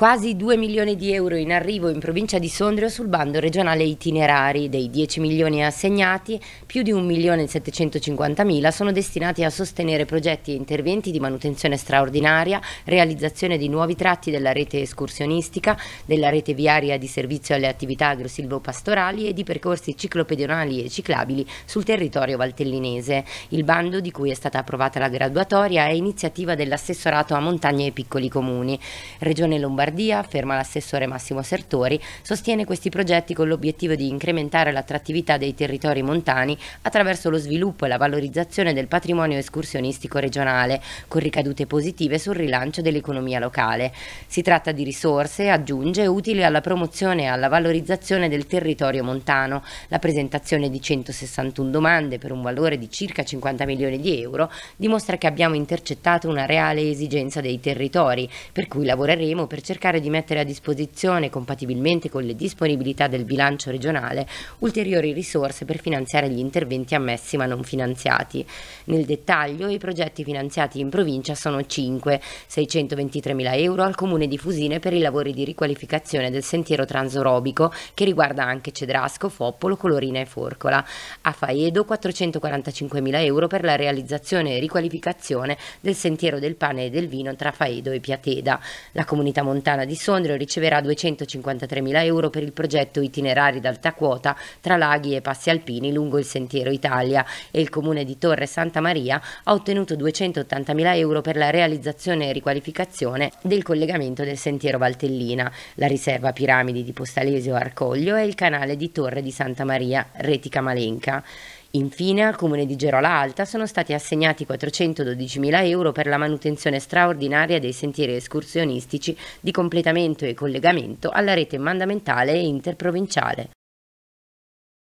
quasi 2 milioni di euro in arrivo in provincia di Sondrio sul bando regionale itinerari. Dei 10 milioni assegnati, più di 1 milione e 750 mila sono destinati a sostenere progetti e interventi di manutenzione straordinaria, realizzazione di nuovi tratti della rete escursionistica, della rete viaria di servizio alle attività agrosilvopastorali e di percorsi ciclopedionali e ciclabili sul territorio valtellinese. Il bando, di cui è stata approvata la graduatoria, è iniziativa dell'assessorato a montagne e piccoli comuni. Regione Lombardia Lombardia, afferma l'assessore Massimo Sertori, sostiene questi progetti con l'obiettivo di incrementare l'attrattività dei territori montani attraverso lo sviluppo e la valorizzazione del patrimonio escursionistico regionale, con ricadute positive sul rilancio dell'economia locale. Si tratta di risorse, aggiunge, utili alla promozione e alla valorizzazione del territorio montano, la presentazione di 161 domande per un valore di circa 50 milioni di euro dimostra che abbiamo intercettato una reale esigenza dei territori, per cui lavoreremo per cercare cercare di mettere a disposizione, compatibilmente con le disponibilità del bilancio regionale, ulteriori risorse per finanziare gli interventi ammessi ma non finanziati. Nel dettaglio, i progetti finanziati in provincia sono 5, 623 mila euro al comune di Fusine per i lavori di riqualificazione del sentiero transorobico che riguarda anche Cedrasco, Foppolo, Colorina e Forcola. A Faedo 445 mila euro per la realizzazione e riqualificazione del sentiero del pane e del vino tra Faedo e Piateda. La comunità montana metropolitana di Sondrio riceverà 253.000 euro per il progetto Itinerari d'alta quota tra laghi e passi alpini lungo il sentiero Italia e il comune di Torre Santa Maria ha ottenuto 280.000 euro per la realizzazione e riqualificazione del collegamento del sentiero Valtellina, la riserva Piramidi di Postalesio Arcoglio e il canale di Torre di Santa Maria, Retica Malenca. Infine al comune di Gerola Alta sono stati assegnati 412.000 euro per la manutenzione straordinaria dei sentieri escursionistici di completamento e collegamento alla rete mandamentale e interprovinciale.